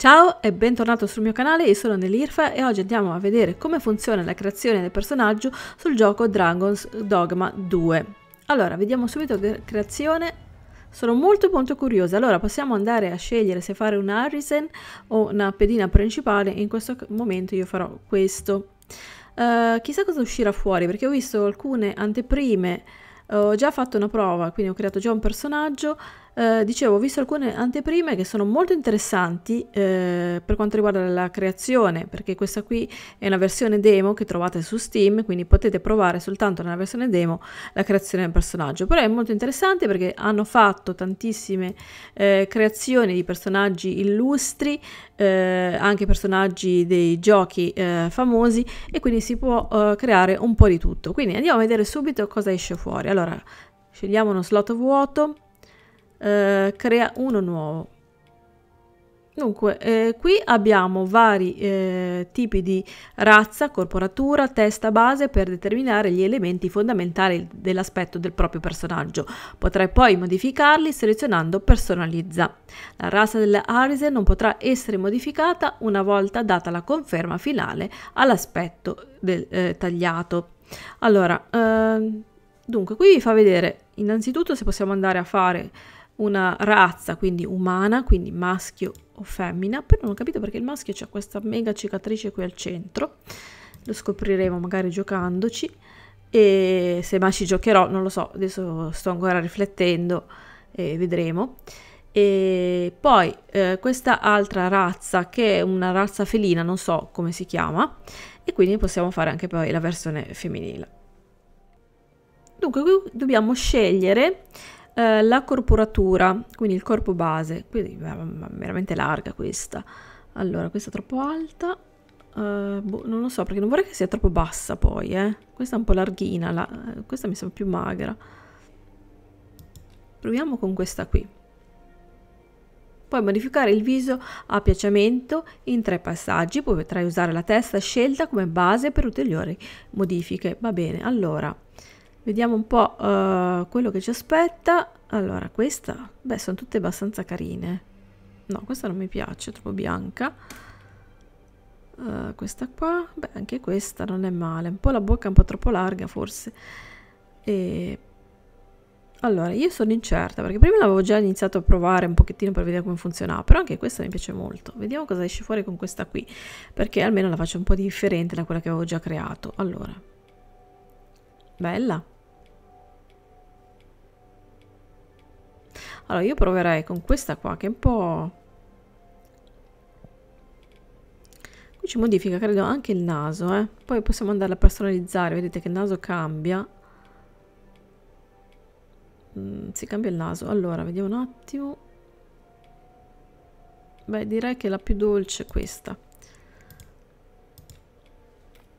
Ciao e bentornato sul mio canale, io sono Nelirfa e oggi andiamo a vedere come funziona la creazione del personaggio sul gioco Dragon's Dogma 2. Allora, vediamo subito la creazione. Sono molto molto curiosa, allora possiamo andare a scegliere se fare un Harrison o una pedina principale, in questo momento io farò questo. Uh, chissà cosa uscirà fuori, perché ho visto alcune anteprime, ho già fatto una prova, quindi ho creato già un personaggio eh, dicevo, ho visto alcune anteprime che sono molto interessanti eh, per quanto riguarda la creazione, perché questa qui è una versione demo che trovate su Steam, quindi potete provare soltanto nella versione demo la creazione del personaggio. Però è molto interessante perché hanno fatto tantissime eh, creazioni di personaggi illustri, eh, anche personaggi dei giochi eh, famosi e quindi si può creare un po' di tutto. Quindi andiamo a vedere subito cosa esce fuori. Allora, scegliamo uno slot vuoto eh, crea uno nuovo. Dunque, eh, qui abbiamo vari eh, tipi di razza, corporatura, testa base per determinare gli elementi fondamentali dell'aspetto del proprio personaggio. Potrai poi modificarli selezionando personalizza. La razza della Arise non potrà essere modificata una volta data la conferma finale all'aspetto eh, tagliato. Allora, ehm, dunque qui vi fa vedere innanzitutto se possiamo andare a fare una razza, quindi umana, quindi maschio o femmina. Però non ho capito perché il maschio c'è questa mega cicatrice qui al centro. Lo scopriremo magari giocandoci. E se mai ci giocherò, non lo so, adesso sto ancora riflettendo e vedremo. E poi eh, questa altra razza che è una razza felina, non so come si chiama, e quindi possiamo fare anche poi la versione femminile. Dunque dobbiamo scegliere eh, la corporatura, quindi il corpo base, quindi veramente larga questa. Allora, questa è troppo alta. Uh, boh, non lo so, perché non vorrei che sia troppo bassa poi, eh. Questa è un po' larghina, la, eh, questa mi sembra più magra. Proviamo con questa qui. Puoi modificare il viso a piacimento in tre passaggi, poi potrai usare la testa scelta come base per ulteriori modifiche. Va bene, allora Vediamo un po' uh, quello che ci aspetta. Allora, questa? Beh, sono tutte abbastanza carine. No, questa non mi piace, è troppo bianca. Uh, questa qua, beh, anche questa non è male. Un po' la bocca un po' troppo larga, forse. E... Allora, io sono incerta, perché prima l'avevo già iniziato a provare un pochettino per vedere come funzionava, però anche questa mi piace molto. Vediamo cosa esce fuori con questa qui, perché almeno la faccio un po' differente da quella che avevo già creato. Allora, bella. Allora, io proverei con questa qua, che è un po'... Qui ci modifica, credo, anche il naso, eh. Poi possiamo andarla a personalizzare, vedete che il naso cambia. Mm, si cambia il naso. Allora, vediamo un attimo. Beh, direi che la più dolce è questa.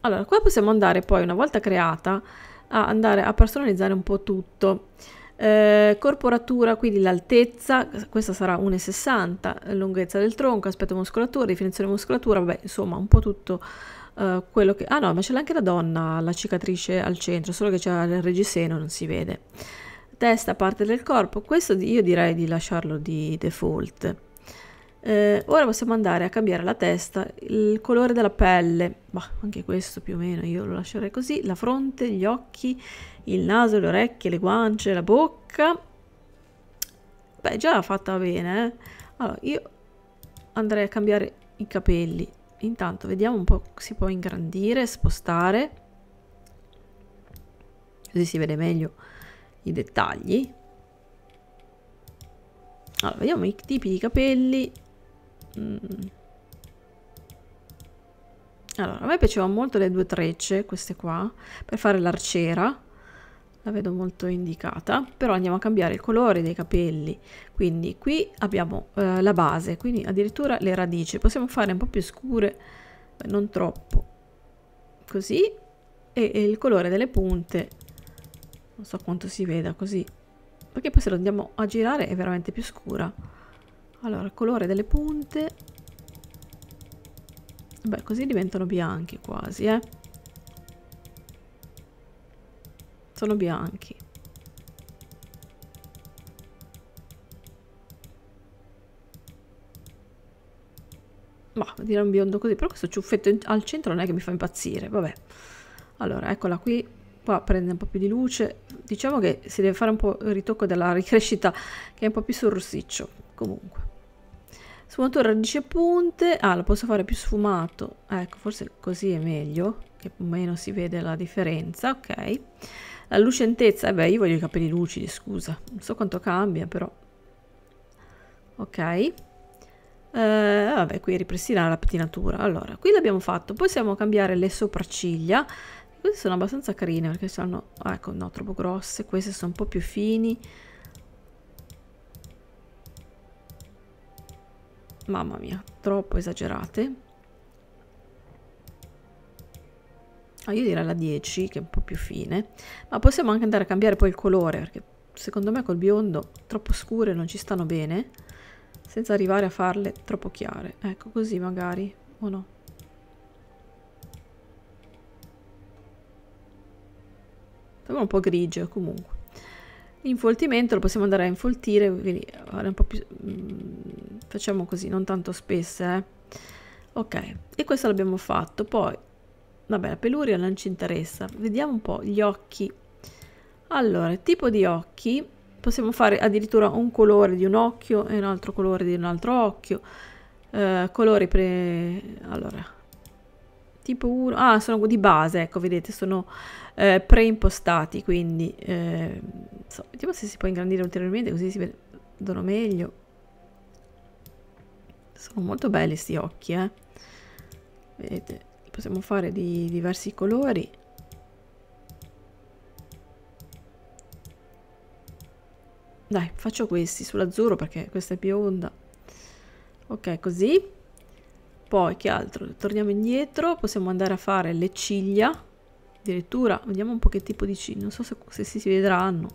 Allora, qua possiamo andare poi, una volta creata, a andare a personalizzare un po' tutto. Eh, corporatura, quindi l'altezza, questa sarà 1,60, eh, lunghezza del tronco, aspetto muscolatura, definizione muscolatura, vabbè, insomma, un po' tutto eh, quello che... Ah no, ma c'è anche la donna, la cicatrice al centro, solo che c'è il reggiseno, non si vede. Testa, parte del corpo, questo io direi di lasciarlo di default. Eh, ora possiamo andare a cambiare la testa, il colore della pelle, ma anche questo più o meno io lo lascerei così, la fronte, gli occhi, il naso, le orecchie, le guance, la bocca. Beh, già fatta bene, eh? Allora, io andrei a cambiare i capelli. Intanto vediamo un po' si può ingrandire, spostare. Così si vede meglio i dettagli. Allora, vediamo i tipi di capelli Mm. Allora, a me piacevano molto le due trecce, queste qua, per fare l'arciera. La vedo molto indicata, però andiamo a cambiare il colore dei capelli. Quindi qui abbiamo eh, la base, quindi addirittura le radici. Possiamo fare un po' più scure, non troppo. Così. E, e il colore delle punte, non so quanto si veda così. Perché poi se lo andiamo a girare è veramente più scura. Allora, colore delle punte. Beh, così diventano bianchi quasi, eh. Sono bianchi. Ma dire un biondo così, però questo ciuffetto al centro non è che mi fa impazzire, vabbè. Allora, eccola qui, qua prende un po' più di luce. Diciamo che si deve fare un po' il ritocco della ricrescita che è un po' più sul rossiccio, comunque. Sfumatura radice punte. Ah, lo posso fare più sfumato. Ecco, forse così è meglio, che meno si vede la differenza, ok. La lucentezza, eh beh, io voglio i capelli lucidi, scusa. Non so quanto cambia, però. Ok. Eh, vabbè, qui ripristinare la pettinatura. Allora, qui l'abbiamo fatto. Possiamo cambiare le sopracciglia. Queste sono abbastanza carine, perché sono... ecco, no, troppo grosse. Queste sono un po' più fini. mamma mia, troppo esagerate. Ah, io direi la 10, che è un po' più fine, ma possiamo anche andare a cambiare poi il colore, perché secondo me col biondo troppo scure non ci stanno bene, senza arrivare a farle troppo chiare. Ecco, così magari, o no? Sembra un po' grigio comunque. L'infoltimento lo possiamo andare a infoltire, quindi un po' più... Mm, facciamo così, non tanto spesse, eh. Ok, e questo l'abbiamo fatto. Poi, vabbè, la peluria non ci interessa. Vediamo un po' gli occhi. Allora, tipo di occhi, possiamo fare addirittura un colore di un occhio e un altro colore di un altro occhio. Eh, colori pre... allora, tipo 1, ah sono di base, ecco vedete sono eh, preimpostati, quindi eh, so, vediamo se si può ingrandire ulteriormente così si vedono meglio. Sono molto belli questi occhi, eh. Vedete, possiamo fare di diversi colori. Dai, faccio questi sull'azzurro perché questa è bionda. Ok, così. Poi che altro? Torniamo indietro, possiamo andare a fare le ciglia, addirittura, vediamo un po' che tipo di ciglia, non so se, se si vedranno,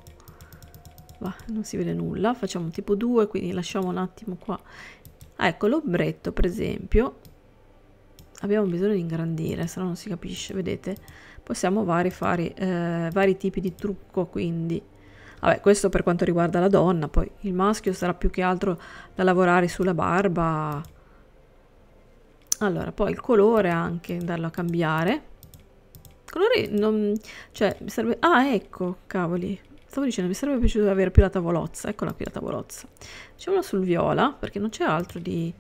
va, non si vede nulla, facciamo tipo 2, quindi lasciamo un attimo qua. Ah, ecco l'ombretto per esempio, abbiamo bisogno di ingrandire, se no non si capisce, vedete? Possiamo vari, fare eh, vari tipi di trucco, quindi Vabbè, questo per quanto riguarda la donna, poi il maschio sarà più che altro da lavorare sulla barba, allora, poi il colore anche, andarlo a cambiare. Colore non... cioè, mi serve... Ah, ecco, cavoli. Stavo dicendo, mi sarebbe piaciuto avere più la tavolozza. Eccola qui la tavolozza. Facciamola sul viola, perché non c'è altro di...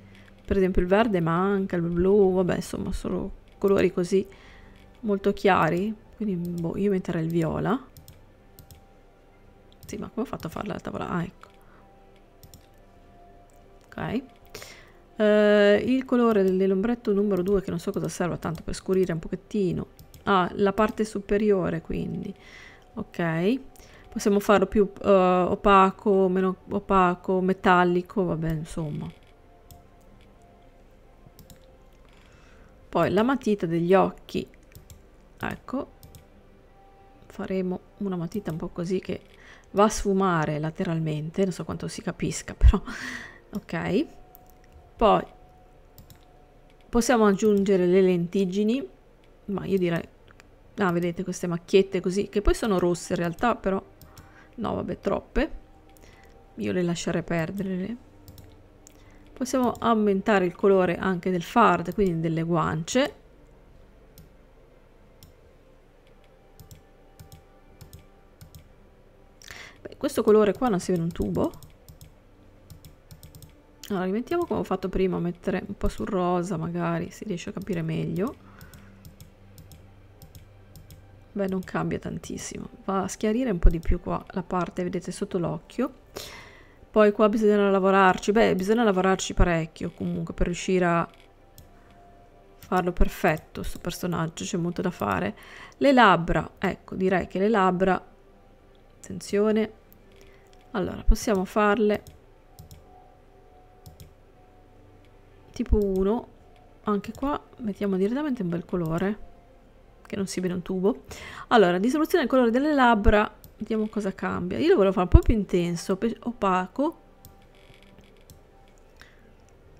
Per esempio il verde manca, il blu, vabbè, insomma, sono colori così molto chiari. Quindi, boh, io metterei il viola. Sì, ma come ho fatto a farla la tavola? Ah, ecco. Ok. Uh, il colore dell'ombretto numero 2 che non so cosa serva tanto per scurire un pochettino ah la parte superiore quindi ok possiamo farlo più uh, opaco meno opaco metallico vabbè insomma poi la matita degli occhi ecco faremo una matita un po' così che va a sfumare lateralmente non so quanto si capisca però ok poi possiamo aggiungere le lentiggini ma io direi ah vedete queste macchiette così che poi sono rosse in realtà però no vabbè troppe io le lascerei perdere possiamo aumentare il colore anche del fard quindi delle guance Beh, questo colore qua non si vede un tubo allora, rimettiamo come ho fatto prima, mettere un po' sul rosa magari, si riesce a capire meglio. Beh, non cambia tantissimo. Va a schiarire un po' di più qua la parte, vedete, sotto l'occhio. Poi qua bisogna lavorarci, beh, bisogna lavorarci parecchio comunque per riuscire a farlo perfetto, questo personaggio, c'è molto da fare. Le labbra, ecco, direi che le labbra, attenzione, allora possiamo farle tipo 1 anche qua mettiamo direttamente un bel colore che non si vede un tubo allora dissoluzione del colore delle labbra vediamo cosa cambia io lo volevo fare un po' più intenso opaco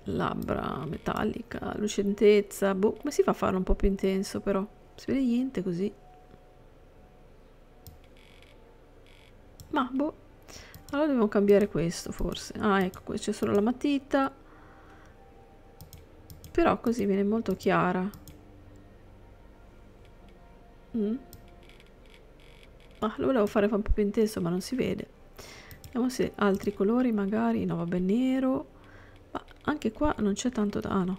labbra metallica lucentezza boh come si fa a farlo un po' più intenso però si vede niente così ma boh allora dobbiamo cambiare questo forse ah ecco qui c'è solo la matita però così viene molto chiara. Mm. Ah, lo volevo fare un po' più intenso, ma non si vede. Vediamo se altri colori magari. No, vabbè, nero. Ma anche qua non c'è tanto da... Ah, no.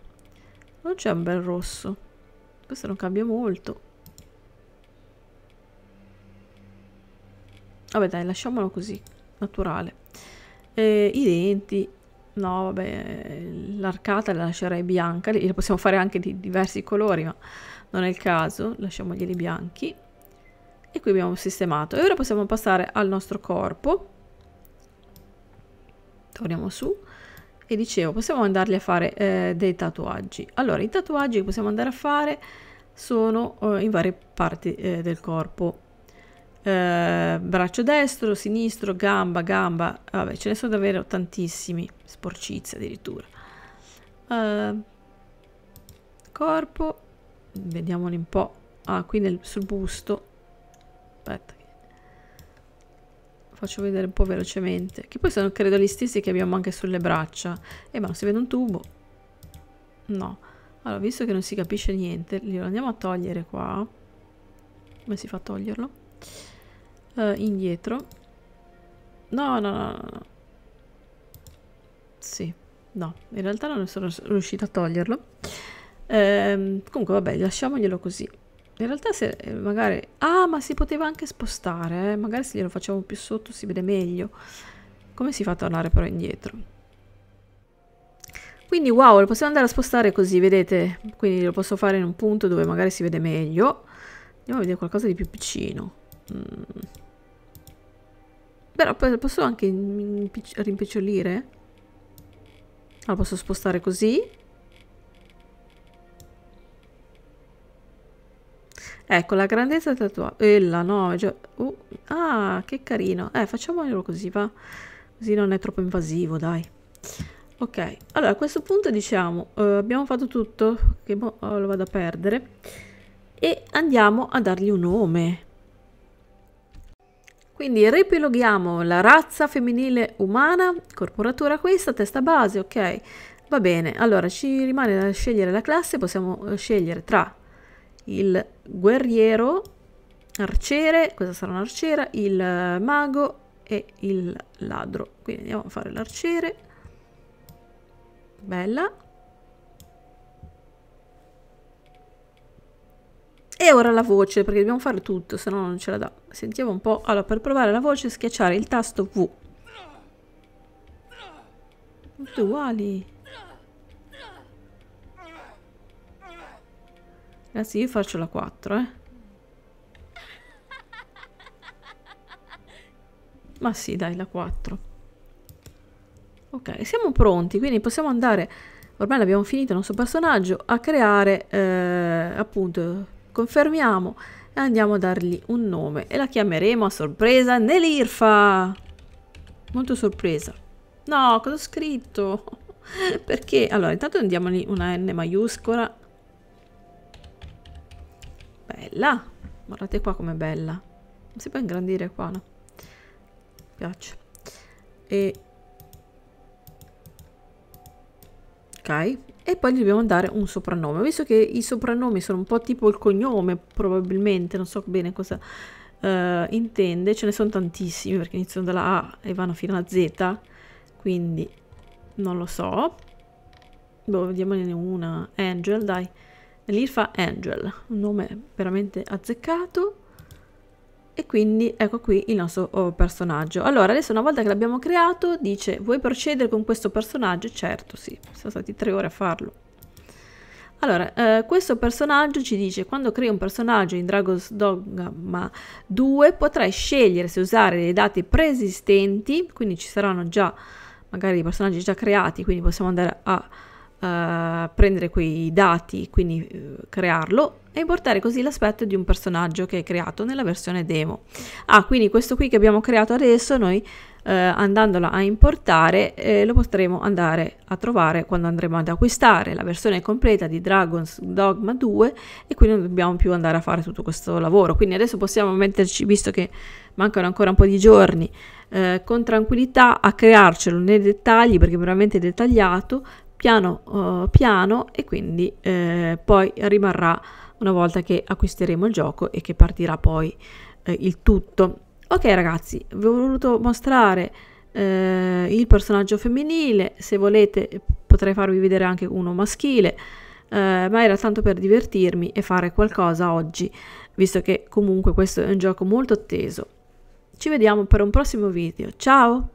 Non c'è un bel rosso. Questo non cambia molto. Vabbè, dai, lasciamolo così. Naturale. Eh, I denti. No, vabbè, l'arcata la lascerei bianca, la possiamo fare anche di diversi colori, ma non è il caso, lasciamoglieli bianchi. E qui abbiamo sistemato. E ora possiamo passare al nostro corpo. Torniamo su. E dicevo, possiamo andarli a fare eh, dei tatuaggi. Allora, i tatuaggi che possiamo andare a fare sono eh, in varie parti eh, del corpo eh, braccio destro, sinistro, gamba, gamba, vabbè ce ne sono davvero tantissimi, sporcizie addirittura. Uh, corpo, vediamoli un po', ah qui nel, sul busto, aspetta, faccio vedere un po' velocemente, che poi sono credo gli stessi che abbiamo anche sulle braccia, eh ma non si vede un tubo, no, allora visto che non si capisce niente, glielo andiamo a togliere qua, come si fa a toglierlo? uh, indietro. No, no, no, no. Sì, no, in realtà non sono riuscita a toglierlo. Ehm, comunque, vabbè, lasciamoglielo così. In realtà se eh, magari... Ah, ma si poteva anche spostare, eh? Magari se glielo facciamo più sotto si vede meglio. Come si fa a tornare però indietro? Quindi wow, lo possiamo andare a spostare così, vedete? Quindi lo posso fare in un punto dove magari si vede meglio. Andiamo a vedere qualcosa di più piccino. Mm. Però posso anche rimpicciolire? La posso spostare così. Ecco, la grandezza del tatuaggio. E no, già... uh, ah, che carino. Eh, facciamolo così, va. Così non è troppo invasivo, dai. Ok, allora a questo punto diciamo, uh, abbiamo fatto tutto, che mo, oh, lo vado a perdere, e andiamo a dargli un nome. Quindi ripiloghiamo la razza femminile umana, corporatura questa, testa base, ok? Va bene, allora ci rimane da scegliere la classe, possiamo eh, scegliere tra il guerriero, arciere, questa sarà un'arciera, il eh, mago e il ladro. Quindi andiamo a fare l'arciere. Bella. E ora la voce, perché dobbiamo fare tutto, se no non ce la dà. Sentiamo un po'. Allora, per provare la voce schiacciare il tasto V. Tutti uguali. Ragazzi, io faccio la 4, eh. Ma sì, dai, la 4. Ok, siamo pronti, quindi possiamo andare... Ormai l'abbiamo finito il nostro personaggio a creare eh, appunto confermiamo e andiamo a dargli un nome e la chiameremo a sorpresa Nelirfa. Molto sorpresa. No, cosa ho scritto? Perché? Allora, intanto andiamogli una N maiuscola. Bella. Guardate qua com'è bella. Non si può ingrandire qua, no? Mi piace. E... Ok, e poi gli dobbiamo dare un soprannome. visto che i soprannomi sono un po' tipo il cognome, probabilmente, non so bene cosa uh, intende, ce ne sono tantissimi perché iniziano dalla A e vanno fino alla Z, quindi non lo so. Boh, vediamone una. Angel, dai. Lì fa Angel, un nome veramente azzeccato e quindi ecco qui il nostro oh, personaggio. Allora, adesso una volta che l'abbiamo creato, dice vuoi procedere con questo personaggio? Certo, sì, sono stati tre ore a farlo. Allora, eh, questo personaggio ci dice quando crei un personaggio in Dragon's Dogma 2 potrai scegliere se usare dei dati preesistenti, quindi ci saranno già magari i personaggi già creati, quindi possiamo andare a eh, prendere quei dati, quindi eh, crearlo e importare così l'aspetto di un personaggio che è creato nella versione demo. Ah, quindi questo qui che abbiamo creato adesso noi eh, andandolo a importare eh, lo potremo andare a trovare quando andremo ad acquistare la versione completa di Dragon's Dogma 2 e quindi non dobbiamo più andare a fare tutto questo lavoro. Quindi adesso possiamo metterci, visto che mancano ancora un po' di giorni, eh, con tranquillità a crearcelo nei dettagli perché è veramente dettagliato piano uh, piano e quindi eh, poi rimarrà una volta che acquisteremo il gioco e che partirà poi eh, il tutto. Ok ragazzi, vi ho voluto mostrare eh, il personaggio femminile, se volete potrei farvi vedere anche uno maschile, eh, ma era tanto per divertirmi e fare qualcosa oggi, visto che comunque questo è un gioco molto atteso. Ci vediamo per un prossimo video, ciao!